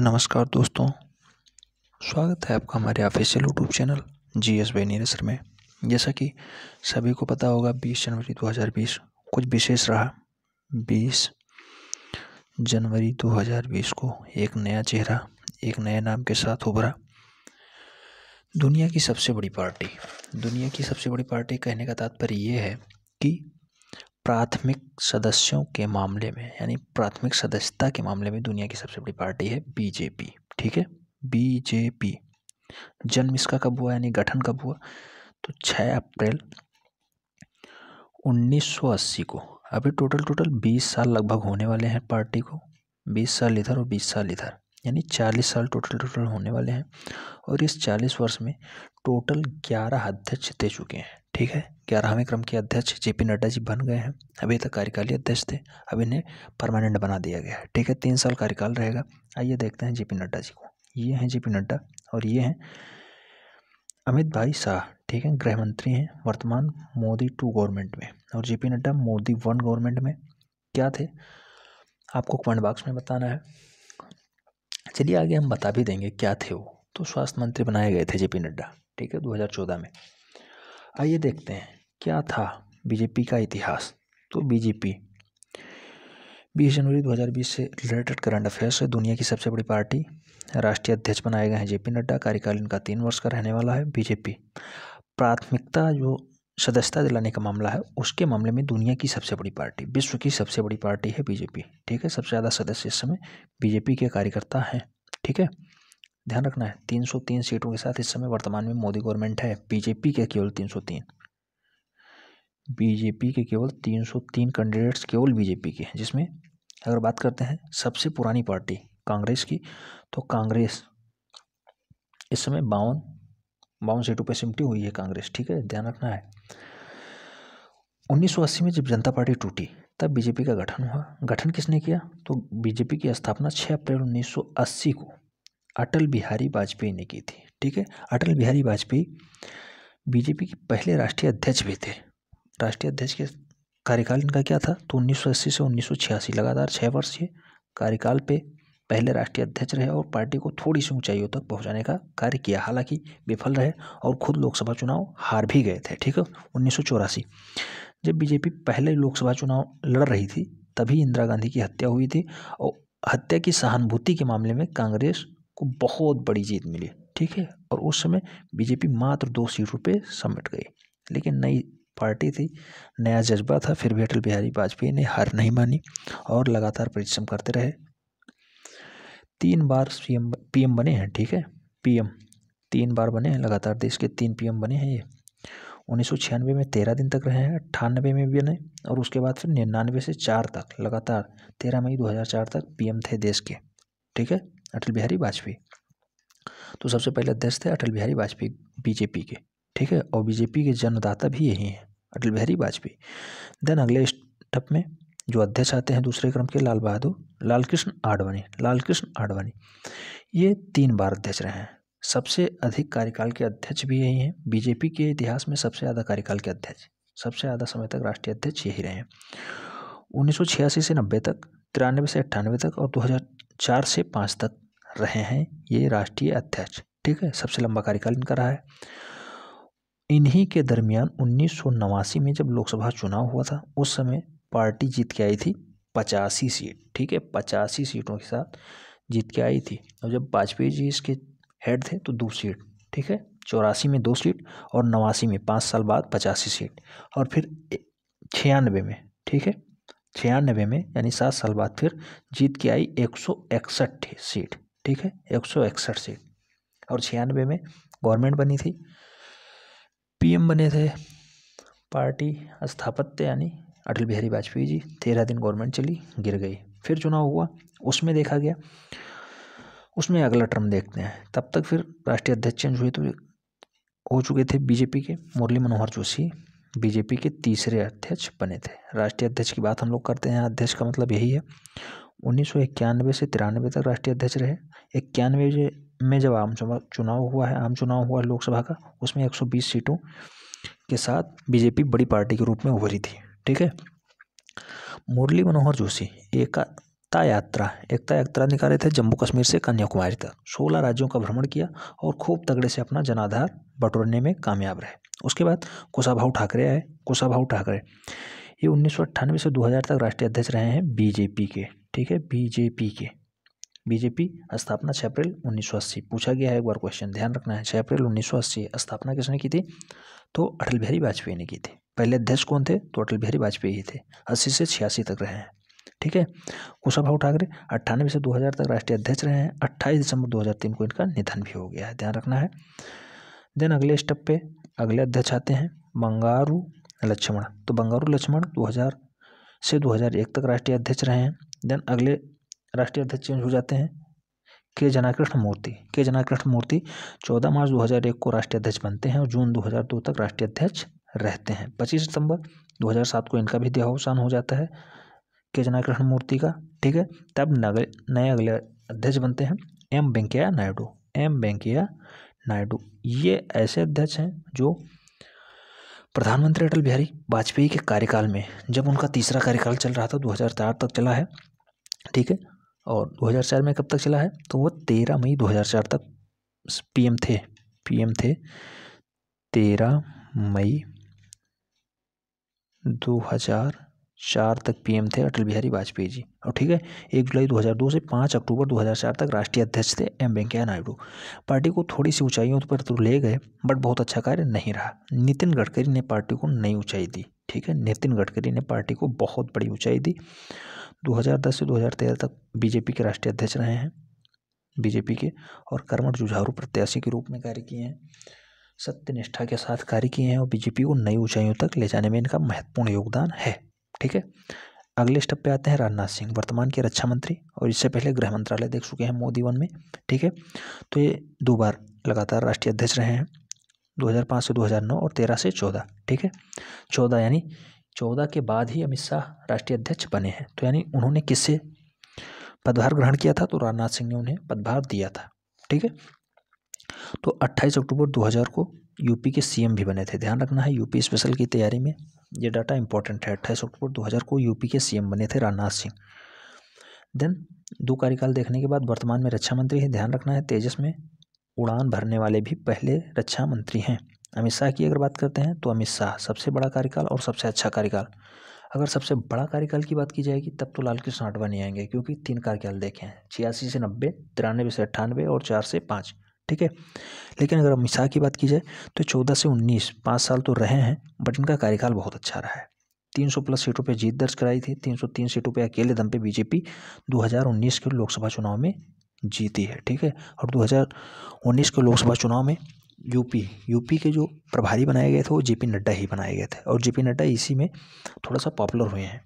नमस्कार दोस्तों स्वागत है आपका हमारे official YouTube channel G S बेनी नीरसर में जैसा कि सभी को पता होगा 20 जनवरी 2020 कुछ विशेष रहा 20 जनवरी 2020 को एक नया चेहरा एक नए नाम के साथ उभरा दुनिया की सबसे बड़ी पार्टी दुनिया की सबसे बड़ी पार्टी कहने का तात्पर्य ये है कि प्राथमिक सदस्यों के मामले में यानी प्राथमिक सदस्यता के मामले में दुनिया की सबसे बड़ी पार्टी है बीजेपी ठीक है बीजेपी जन्म इसका कब हुआ यानी गठन कब हुआ तो 6 अप्रैल 1980 को अभी टोटल टोटल 20 साल लगभग होने वाले हैं पार्टी को 20 साल इधर और 20 साल इधर यानी चालीस साल टोटल टोटल होने वाले हैं और इस चालीस वर्ष में टोटल ग्यारह अध्यक्ष दे चुके हैं ठीक है ग्यारहवें क्रम के अध्यक्ष जे पी नड्डा जी बन गए हैं अभी तक कार्यकाली अध्यक्ष थे अब इन्हें परमानेंट बना दिया गया है ठीक है तीन साल कार्यकाल रहेगा आइए देखते हैं जे पी नड्डा जी को ये हैं जे पी नड्डा और ये हैं अमित भाई शाह ठीक है गृह मंत्री हैं वर्तमान मोदी टू गवर्नमेंट में और J P Nadda Modi one government में क्या थे आपको कमेंट बॉक्स में बताना है चलिए आगे हम बता भी देंगे क्या थे वो तो स्वास्थ्य मंत्री बनाए गए थे जेपी नड्डा ठीक है 2014 में आइए देखते हैं क्या था बीजेपी का इतिहास तो बीजेपी 20 जनवरी 2020 से रिलेटेड करंट अफेयर्स है दुनिया की सबसे बड़ी पार्टी राष्ट्रीय अध्यक्ष बनाए गए हैं जेपी नड्डा कार्यकाल इनका तीन वर्ष का रहने वाला है बीजेपी प्राथमिकता जो सदस्यता दिलाने का मामला है उसके मामले में दुनिया की सबसे बड़ी पार्टी विश्व की सबसे बड़ी पार्टी है बीजेपी ठीक है सबसे ज़्यादा सदस्य इस समय बीजेपी के कार्यकर्ता हैं ठीक है ध्यान रखना है 303 सीटों के साथ इस समय वर्तमान में मोदी गवर्नमेंट है बीजेपी के केवल 303 बीजेपी के केवल 303 कैंडिडेट्स केवल बीजेपी के जिसमें अगर बात करते हैं सबसे पुरानी पार्टी कांग्रेस की तो कांग्रेस इस समय बावन बावन सीटों पर सिमटी हुई है कांग्रेस ठीक है ध्यान रखना है 1980 में जब जनता पार्टी टूटी तब बीजेपी का गठन हुआ गठन किसने किया तो बीजेपी की स्थापना 6 अप्रैल 1980 को अटल बिहारी वाजपेयी ने की थी ठीक है अटल बिहारी वाजपेयी बीजेपी के पहले राष्ट्रीय अध्यक्ष भी थे राष्ट्रीय अध्यक्ष के कार्यकाल इनका क्या था तो 1980 से 1986 लगातार छः वर्ष ये कार्यकाल पे पहले राष्ट्रीय अध्यक्ष रहे और पार्टी को थोड़ी सी ऊंचाइयों तक पहुंचाने का कार्य किया हालांकि विफल रहे और खुद लोकसभा चुनाव हार भी गए थे ठीक है उन्नीस जब बीजेपी पहले लोकसभा चुनाव लड़ रही थी तभी इंदिरा गांधी की हत्या हुई थी और हत्या की सहानुभूति के मामले में कांग्रेस को बहुत बड़ी जीत मिली ठीक है और उस समय बीजेपी मात्र दो सीटों पर समेट गई लेकिन नई पार्टी थी नया जज्बा था फिर भी अटल बिहारी वाजपेयी ने हार नहीं मानी और लगातार परिश्रम करते रहे तीन बार सीएम पीएम बने हैं ठीक है पीएम तीन बार बने हैं लगातार देश के तीन पीएम बने हैं ये उन्नीस सौ छियानवे में तेरह दिन तक रहे हैं अट्ठानबे में भी बने और उसके बाद फिर निन्यानवे से चार तक लगातार तेरह मई दो हज़ार चार तक एम थे देश के ठीक है अटल बिहारी वाजपेयी तो सबसे पहले अध्यक्ष थे अटल बिहारी वाजपेयी बीजेपी के ठीक है और बीजेपी के जन्मदाता भी यही हैं अटल बिहारी वाजपेयी देन अगले स्टेप में जो अध्यक्ष आते हैं दूसरे क्रम के लाल बहादुर लाल कृष्ण आडवाणी लाल कृष्ण आडवाणी ये तीन बार अध्यक्ष रहे हैं सबसे अधिक कार्यकाल के अध्यक्ष भी यही हैं बीजेपी के इतिहास में सबसे ज़्यादा कार्यकाल के अध्यक्ष सबसे ज़्यादा समय तक राष्ट्रीय अध्यक्ष यही रहे हैं उन्नीस से नब्बे तक तिरानवे से अट्ठानवे तक और दो से पाँच तक रहे हैं ये राष्ट्रीय अध्यक्ष ठीक है सबसे लंबा कार्यकाल इनका रहा है इन्हीं के दरमियान उन्नीस में जब लोकसभा चुनाव हुआ था उस समय पार्टी जीत के आई थी पचासी सीट ठीक है पचासी सीटों के साथ जीत के आई थी और जब वाजपेयी जी इसके हेड थे तो दो सीट ठीक है चौरासी में दो सीट और नवासी में पाँच साल बाद पचासी सीट और फिर छियानवे में ठीक है छियानवे में यानी सात साल बाद फिर जीत के आई एक सौ इकसठ सीट ठीक है एक सौ इकसठ सीट और छियानवे में गवर्नमेंट बनी थी पीएम बने थे पार्टी स्थापत्य यानी अटल बिहारी वाजपेयी जी तेरह दिन गवर्नमेंट चली गिर गई फिर चुनाव हुआ उसमें देखा गया उसमें अगला टर्म देखते हैं तब तक फिर राष्ट्रीय अध्यक्ष चेंज हुए तो हो चुके थे बीजेपी के मुरली मनोहर जोशी बीजेपी के तीसरे अध्यक्ष बने थे राष्ट्रीय अध्यक्ष की बात हम लोग करते हैं अध्यक्ष का मतलब यही है उन्नीस से तिरानवे तक राष्ट्रीय अध्यक्ष रहे इक्यानवे में जब आम चुनाव हुआ है आम चुनाव हुआ लोकसभा का उसमें 120 सीटों के साथ बीजेपी बड़ी पार्टी के रूप में उभरी थी ठीक है मुरली मनोहर जोशी एकता यात्रा एकता यात्रा निकाले थे जम्मू कश्मीर से कन्याकुमारी तक सोलह राज्यों का भ्रमण किया और खूब तगड़े से अपना जनाधार बटोरने में कामयाब रहे उसके बाद कुशाभा ठाकरे आए कुशाभा ठाकरे ये उन्नीस से 2000 तक राष्ट्रीय अध्यक्ष रहे हैं बीजेपी के ठीक है बीजेपी के बीजेपी स्थापना छः अप्रैल अस्सी पूछा गया है एक बार क्वेश्चन ध्यान रखना है छः अप्रैल अस्सी स्थापना किसने की थी तो अटल बिहारी वाजपेयी ने की थी पहले अध्यक्ष कौन थे तो अटल बिहारी वाजपेयी ही थे अस्सी से छियासी तक रहे हैं ठीक है कुशाभा ठाकरे अट्ठानवे से 2000 तक राष्ट्रीय अध्यक्ष रहे हैं 28 दिसंबर 2003 को इनका निधन भी हो गया है ध्यान रखना है देन अगले स्टेप पे अगले अध्यक्ष आते हैं बंगारू लक्ष्मण तो बंगारू लक्ष्मण 2000 से 2001 तक राष्ट्रीय अध्यक्ष रहे हैं देन अगले राष्ट्रीय अध्यक्ष चेंज हो जाते हैं के जनाकृष्ण मूर्ति के जनाकृष्ण मूर्ति चौदह मार्च एक को राष्ट्रीय अध्यक्ष बनते हैं और जून दो तक राष्ट्रीय अध्यक्ष रहते हैं पच्चीस सितंबर 2007 को इनका भी देहावसान हो जाता है केजना कृष्ण मूर्ति का ठीक है तब नगर नए अगले अध्यक्ष बनते हैं एम वेंकैया नायडू एम वेंकैया नायडू ये ऐसे अध्यक्ष हैं जो प्रधानमंत्री अटल बिहारी वाजपेयी के कार्यकाल में जब उनका तीसरा कार्यकाल चल रहा था दो तक चला है ठीक है और 2004 में कब तक चला है तो वो 13 मई 2004 तक पीएम थे पीएम थे 13 मई 2004 चार तक पीएम थे अटल बिहारी वाजपेयी जी और ठीक है एक जुलाई 2002 से 5 अक्टूबर 2004 तक राष्ट्रीय अध्यक्ष थे एम वेंकैया नायडू पार्टी को थोड़ी सी ऊंचाइयों पर तो ले गए बट बहुत अच्छा कार्य नहीं रहा नितिन गडकरी ने पार्टी को नई ऊंचाई दी ठीक है नितिन गडकरी ने पार्टी को बहुत बड़ी ऊंचाई दी 2010 से 2013 तक बीजेपी के राष्ट्रीय अध्यक्ष रहे हैं बीजेपी के और कर्मठ जुझारू प्रत्याशी के रूप में कार्य किए हैं सत्यनिष्ठा के साथ कार्य किए हैं और बीजेपी को नई ऊंचाइयों तक ले जाने में इनका महत्वपूर्ण योगदान है ठीक है अगले स्टेप पे आते हैं राजनाथ सिंह वर्तमान के रक्षा मंत्री और इससे पहले गृह मंत्रालय देख चुके हैं मोदी वन में ठीक है तो ये दो बार लगातार राष्ट्रीय अध्यक्ष रहे हैं 2005 से 2009 और 13 से 14 ठीक है 14 यानी 14 के बाद ही अमित शाह राष्ट्रीय अध्यक्ष बने हैं तो यानी उन्होंने किससे पदभार ग्रहण किया था तो राजनाथ सिंह ने उन्हें पदभार दिया था ठीक है तो 28 अक्टूबर 2000 को यूपी के सीएम भी बने थे ध्यान रखना है यूपी स्पेशल की तैयारी में ये डाटा इंपॉर्टेंट है 28 अक्टूबर 2000 को यूपी के सीएम बने थे राजनाथ सिंह देन दो कार्यकाल देखने के बाद वर्तमान में रक्षा मंत्री है ध्यान रखना है तेजस में उड़ान भरने वाले भी पहले रक्षा मंत्री हैं अमित शाह की अगर बात करते हैं तो अमित शाह सबसे बड़ा कार्यकाल और सबसे अच्छा कार्यकाल अगर सबसे बड़ा कार्यकाल की बात की जाएगी तब तो लाल कृष्ण आडवाणी आएंगे क्योंकि तीन कार्यकाल देखे हैं छियासी से नब्बे तिरानवे से अट्ठानवे और चार से पाँच ठीक है लेकिन अगर अमित शाह की बात की जाए तो चौदह से उन्नीस पाँच साल तो रहे हैं बट इनका कार्यकाल बहुत अच्छा रहा है तीन सौ प्लस सीटों पर जीत दर्ज कराई थी तीन सौ तीन सीटों पर अकेले दम पे बीजेपी दो हज़ार उन्नीस के लोकसभा चुनाव में जीती है ठीक है और दो हजार उन्नीस के लोकसभा चुनाव में यूपी यूपी के जो प्रभारी बनाए गए थे वो जेपी नड्डा ही बनाए गए थे और जेपी नड्डा इसी में थोड़ा सा पॉपुलर हुए हैं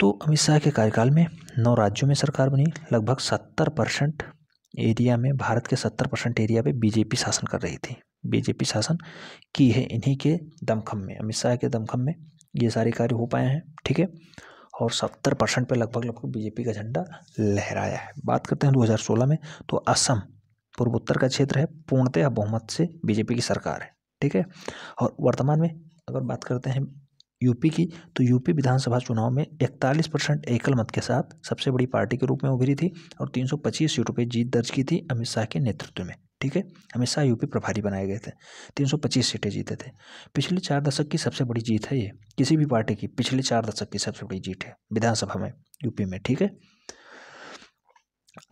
तो अमित शाह के कार्यकाल में नौ राज्यों में सरकार बनी लगभग सत्तर परसेंट एरिया में भारत के सत्तर परसेंट एरिया पे बीजेपी शासन कर रही थी बीजेपी शासन की है इन्हीं के दमखम में अमित शाह के दमखम में ये सारे कार्य हो पाए हैं ठीक है और सत्तर परसेंट पर लगभग लगभग बीजेपी का झंडा लहराया है बात करते हैं 2016 में तो असम पूर्वोत्तर का क्षेत्र है पूर्णतः बहुमत से बीजेपी की सरकार है ठीक है और वर्तमान में अगर बात करते हैं यूपी की तो यूपी विधानसभा चुनाव में 41 परसेंट एकल मत के साथ सबसे बड़ी पार्टी के रूप में उभरी थी और 325 सीटों पर जीत दर्ज की थी अमित शाह के नेतृत्व में ठीक है अमित शाह यूपी प्रभारी बनाए गए थे 325 सीटें जीते थे पिछले चार दशक की सबसे बड़ी जीत है ये किसी भी पार्टी की पिछले चार दशक की सबसे बड़ी जीत है विधानसभा में यूपी में ठीक है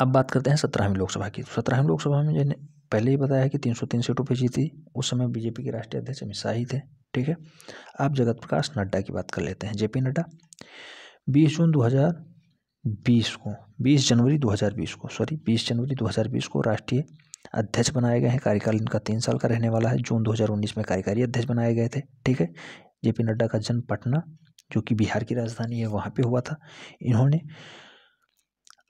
अब बात करते हैं सत्रहवीं लोकसभा की सत्रहवीं लोकसभा में जिन्हें पहले ही बताया कि तीन सीटों पर जीती उस समय बीजेपी के राष्ट्रीय अध्यक्ष अमित शाह ही थे ठीक है आप जगत प्रकाश नड्डा की बात कर लेते हैं जेपी नड्डा 20 जून 2020 को 20 जनवरी 2020 को सॉरी 20 जनवरी 2020 को राष्ट्रीय अध्यक्ष बनाए गए हैं कार्यकाल इनका तीन साल का रहने वाला है जून 2019 में कार्यकारी अध्यक्ष बनाए गए थे ठीक है जेपी नड्डा का जन्म पटना जो कि बिहार की राजधानी है वहाँ पर हुआ था इन्होंने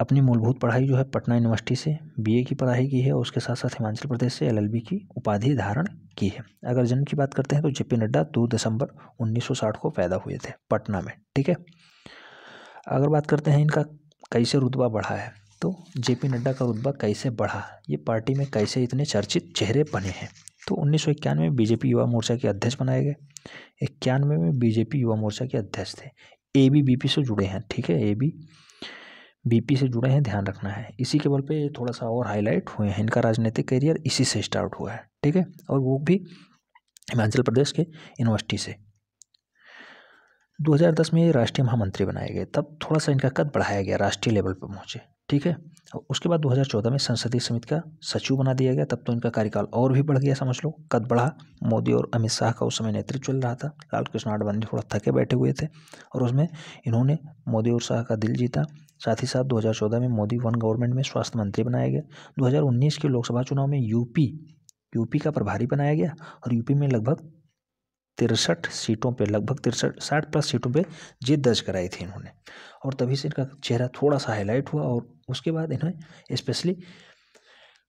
अपनी मूलभूत पढ़ाई जो है पटना यूनिवर्सिटी से बीए की पढ़ाई की है और उसके साथ साथ हिमाचल प्रदेश से एलएलबी की उपाधि धारण की है अगर जन्म की बात करते हैं तो जेपी नड्डा दो दिसंबर 1960 को पैदा हुए थे पटना में ठीक है अगर बात करते हैं इनका कैसे रुतबा बढ़ा है तो जेपी नड्डा का रुतबा कैसे बढ़ा ये पार्टी में कैसे इतने चर्चित चेहरे बने हैं तो उन्नीस में बीजेपी युवा मोर्चा के अध्यक्ष बनाए गए इक्यानवे में बीजेपी युवा मोर्चा के अध्यक्ष थे ए से जुड़े हैं ठीक है ए बीपी से जुड़े हैं ध्यान रखना है इसी के बल पे थोड़ा सा और हाईलाइट हुए हैं इनका राजनीतिक करियर इसी से स्टार्ट हुआ है ठीक है और वो भी हिमाचल प्रदेश के यूनिवर्सिटी से 2010 में राष्ट्रीय महामंत्री बनाए गए तब थोड़ा सा इनका कद बढ़ाया गया राष्ट्रीय लेवल पर पहुँचे ठीक है उसके बाद दो में संसदीय समिति का सचिव बना दिया गया तब तो इनका कार्यकाल और भी बढ़ गया समझ लो कद बढ़ा मोदी और अमित शाह का उस समय नेतृत्व चल रहा था लालकृष्ण आडवाणी थोड़ा थके बैठे हुए थे और उसमें इन्होंने मोदी और शाह का दिल जीता साथ ही साथ 2014 में मोदी वन गवर्नमेंट में स्वास्थ्य मंत्री बनाया गया 2019 के लोकसभा चुनाव में यूपी यूपी का प्रभारी बनाया गया और यूपी में लगभग तिरसठ सीटों पे लगभग तिरसठ साठ प्लस सीटों पे जीत दर्ज कराई थी इन्होंने और तभी से इनका चेहरा थोड़ा सा हाईलाइट हुआ और उसके बाद इन्हें स्पेशली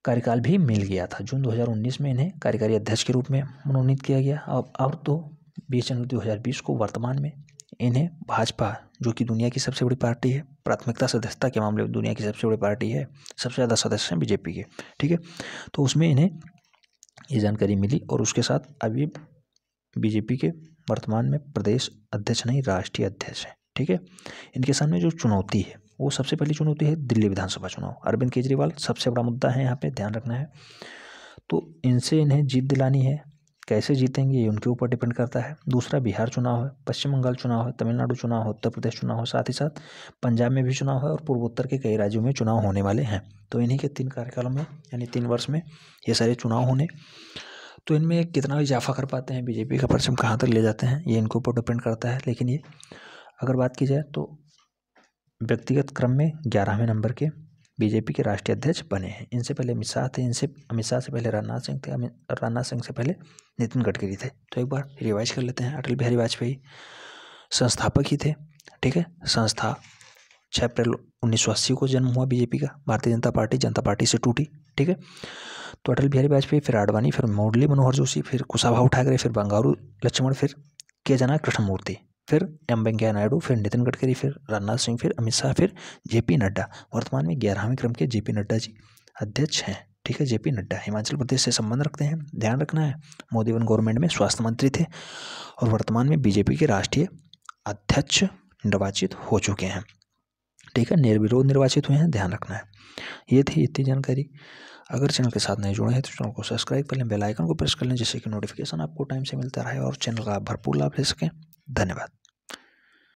कार्यकाल भी मिल गया था जून 2019 में इन्हें कार्यकारी अध्यक्ष के रूप में मनोनीत किया गया अब और तो बीस जनवरी 2020 को वर्तमान में इन्हें भाजपा जो कि दुनिया की सबसे बड़ी पार्टी है प्राथमिकता सदस्यता के मामले में दुनिया की सबसे बड़ी पार्टी है सबसे ज़्यादा सदस्य हैं बीजेपी के ठीक है तो उसमें इन्हें ये जानकारी मिली और उसके साथ अभी बीजेपी के वर्तमान में प्रदेश अध्यक्ष नहीं राष्ट्रीय अध्यक्ष हैं ठीक है इनके सामने जो चुनौती है वो सबसे पहली चुनौती है दिल्ली विधानसभा चुनाव अरविंद केजरीवाल सबसे बड़ा मुद्दा है यहाँ पे ध्यान रखना है तो इनसे इन्हें जीत दिलानी है कैसे जीतेंगे ये उनके ऊपर डिपेंड करता है दूसरा बिहार चुनाव है पश्चिम बंगाल चुनाव है तमिलनाडु चुनाव है उत्तर प्रदेश चुनाव है साथ ही साथ पंजाब में भी चुनाव है और पूर्वोत्तर के कई राज्यों में चुनाव होने वाले हैं तो इन्हीं के तीन कार्यकालों में यानी तीन वर्ष में ये सारे चुनाव होने तो इनमें कितना इजाफा कर पाते हैं बीजेपी का परसम कहाँ तक ले जाते हैं ये इनके ऊपर डिपेंड करता है लेकिन ये अगर बात की जाए तो व्यक्तिगत क्रम में ग्यारहवें नंबर के बीजेपी के राष्ट्रीय अध्यक्ष बने हैं इनसे पहले अमित शाह थे इनसे अमित शाह से पहले राजनाथ सिंह थे राजनाथ सिंह से पहले नितिन गडकरी थे तो एक बार रिवाइज कर लेते हैं अटल बिहारी वाजपेयी संस्थापक ही थे ठीक है संस्था छः अप्रैल उन्नीस को जन्म हुआ बीजेपी का भारतीय जनता पार्टी जनता पार्टी से टूटी ठीक है तो अटल बिहारी वाजपेयी फिर आडवाणी फिर मुरली मनोहर जोशी फिर कुशाभा ठाकरे फिर बंगारू लक्ष्मण फिर के जना कृष्णमूर्ति फिर एम वेंकैया नायडू फिर नितिन गडकरी फिर राजनाथ सिंह फिर अमित शाह फिर जेपी नड्डा वर्तमान में ग्यारहवें क्रम के जेपी नड्डा जी अध्यक्ष हैं ठीक है जेपी नड्डा हिमाचल प्रदेश से संबंध रखते हैं ध्यान रखना है मोदी वन गवर्नमेंट में स्वास्थ्य मंत्री थे और वर्तमान में बीजेपी के राष्ट्रीय अध्यक्ष निर्वाचित हो चुके हैं ठीक है निर्विरोध निर्वाचित हुए हैं ध्यान रखना है ये थी इतनी जानकारी अगर चैनल के साथ नहीं जुड़े हैं तो चैनल को सब्सक्राइब कर लें बेल आइकन को प्रेस कर लें जिससे कि नोटिफिकेशन आपको टाइम से मिलता रहे और चैनल का भरपूर लाभ ले सकें धन्यवाद